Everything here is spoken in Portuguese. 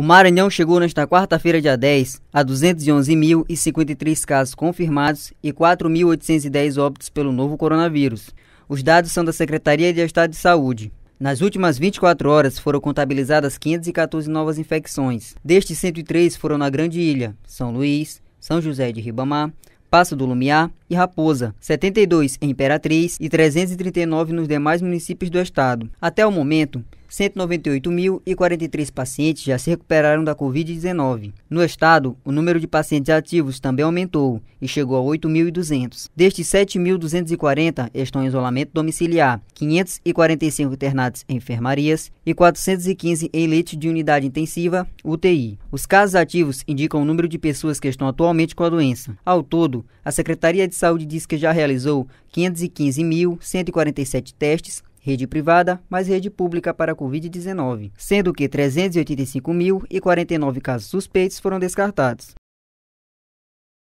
O Maranhão chegou nesta quarta-feira, dia 10, a 211.053 casos confirmados e 4.810 óbitos pelo novo coronavírus. Os dados são da Secretaria de Estado de Saúde. Nas últimas 24 horas foram contabilizadas 514 novas infecções. Destes, 103 foram na Grande Ilha, São Luís, São José de Ribamar, Passo do Lumiar e Raposa, 72 em Imperatriz e 339 nos demais municípios do estado. Até o momento, 198.043 pacientes já se recuperaram da Covid-19. No estado, o número de pacientes ativos também aumentou e chegou a 8.200. Destes, 7.240 estão em isolamento domiciliar, 545 internados em enfermarias e 415 em leitos de unidade intensiva, UTI. Os casos ativos indicam o número de pessoas que estão atualmente com a doença. Ao todo, a Secretaria de Saúde diz que já realizou 515.147 testes rede privada mais rede pública para a Covid-19, sendo que 385.049 casos suspeitos foram descartados.